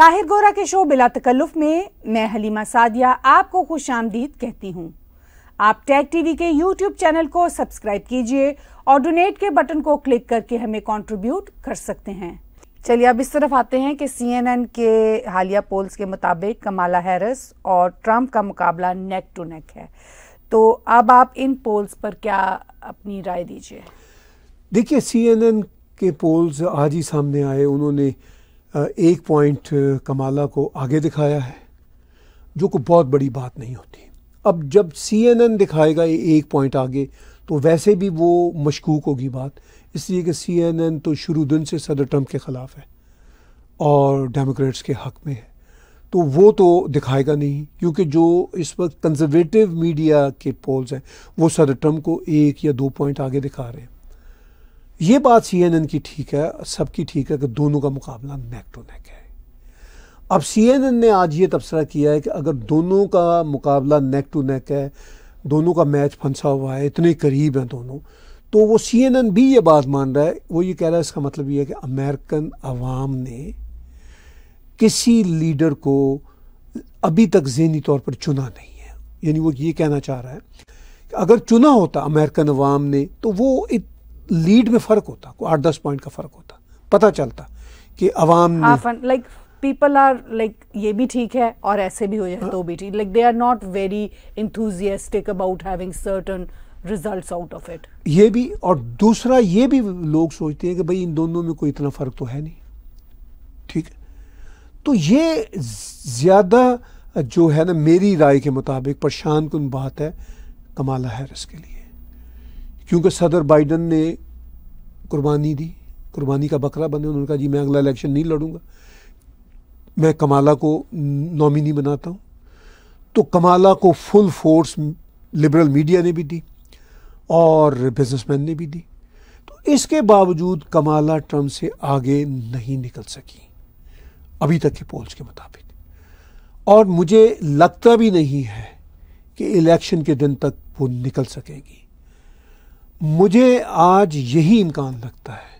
ताहिर गोरा के शो बिला तकल्लुफ में मैं हलीमा सादिया आपको खुश आमदीद कहती हूँ आप टैग टीवी के यूट्यूब चैनल को सब्सक्राइब कीजिए और डोनेट के बटन को क्लिक करके हमें कंट्रीब्यूट कर सकते हैं चलिए अब इस तरफ आते हैं कि सीएनएन के हालिया पोल्स के मुताबिक कमाला हैरिस और ट्रंप का मुकाबला नेक टू नेक है तो अब आप इन पोल्स पर क्या अपनी राय दीजिए देखिए सीएनएन के पोल्स आज ही सामने आए उन्होंने एक पॉइंट कमाला को आगे दिखाया है जो कि बहुत बड़ी बात नहीं होती अब जब सीएनएन दिखाएगा ये एक पॉइंट आगे तो वैसे भी वो मशकूक होगी बात इसलिए कि सीएनएन तो शुरू दिन से सदर ट्रंप के ख़िलाफ़ है और डेमोक्रेट्स के हक में है तो वो तो दिखाएगा नहीं क्योंकि जो इस वक्त कंजर्वेटिव मीडिया के पोल्स हैं वो सदर ट्रम्प को एक या दो पॉइंट आगे दिखा रहे हैं ये बात सी एन एन की ठीक है सबकी ठीक है कि दोनों का मुकाबला नेक टू नेक है अब सी एन एन ने आज ये तबसरा किया है कि अगर दोनों का मुकाबला नेक टू नेक है दोनों का मैच फंसा हुआ है इतने करीब हैं दोनों तो वो सी एन एन भी ये बात मान रहा है वो ये कह रहा है इसका मतलब ये है कि अमेरिकन आवाम ने किसी लीडर को अभी तक जहनी तौर पर चुना नहीं है यानी वो ये कहना चाह रहा है कि अगर चुना होता अमेरिकन अवाम ने तो वो लीड में फ़र्क होता कोई आठ दस पॉइंट का फ़र्क होता पता चलता कि अवाम लाइक पीपल आर लाइक ये भी ठीक है और ऐसे भी हो जाए तो भी ठीक like they are not very enthusiastic about having certain results out of it ये भी और दूसरा ये भी लोग सोचते हैं कि भाई इन दोनों में कोई इतना फ़र्क तो है नहीं ठीक है तो ये ज़्यादा जो है ना मेरी राय के मुताबिक परेशान कन बात है कमाला हैरिस के लिए क्योंकि सदर बाइडन ने कुर्बानी दी कुर्बानी का बकरा बने उन्होंने कहा जी मैं अगला इलेक्शन नहीं लड़ूंगा मैं कमाला को नॉमिनी बनाता हूँ तो कमाला को फुल फोर्स लिबरल मीडिया ने भी दी और बिजनेसमैन ने भी दी तो इसके बावजूद कमाला ट्रम्प से आगे नहीं निकल सकी अभी तक के पोल्स के मुताबिक और मुझे लगता भी नहीं है कि इलेक्शन के दिन तक वो निकल सकेगी मुझे आज यही इम्कान लगता है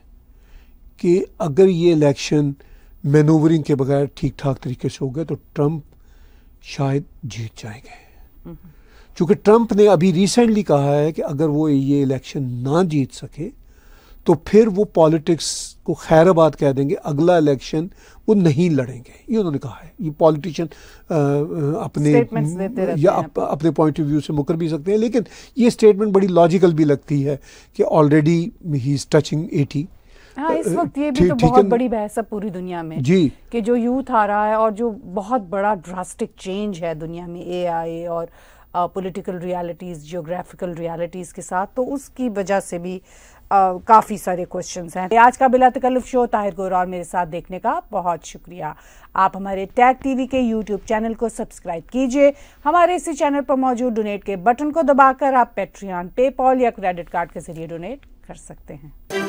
कि अगर ये इलेक्शन मैनूवरिंग के बगैर ठीक ठाक तरीके से हो गए तो ट्रंप शायद जीत जाएंगे चूँकि हम्म। ट्रंप ने अभी रिसेंटली कहा है कि अगर वो ये इलेक्शन ना जीत सके तो फिर वो पॉलिटिक्स को खैराबाद कह देंगे अगला इलेक्शन वो नहीं लड़ेंगे ये उन्होंने कहा है ये पॉलिटिशियन अपने या अप, अपने पॉइंट ऑफ व्यू से मुकर भी सकते हैं लेकिन ये स्टेटमेंट बड़ी लॉजिकल भी लगती है कि ऑलरेडी ही इज टचिंग एटी हाँ इस वक्त ये भी तो बहुत बड़ी बहस है पूरी दुनिया में जी कि जो यूथ आ रहा है और जो बहुत बड़ा ड्रास्टिक चेंज है दुनिया में एआई और पॉलिटिकल रियलिटीज़ जियोग्राफिकल रियलिटीज़ के साथ तो उसकी वजह से भी काफ़ी सारे क्वेश्चन हैं आज का बिला तकल्फ शो ताहिर गौर और मेरे साथ देखने का बहुत शुक्रिया आप हमारे टैग टीवी के यूट्यूब चैनल को सब्सक्राइब कीजिए हमारे इसी चैनल पर मौजूद डोनेट के बटन को दबाकर आप पेट्रियन पेपॉल या क्रेडिट कार्ड के जरिए डोनेट कर सकते हैं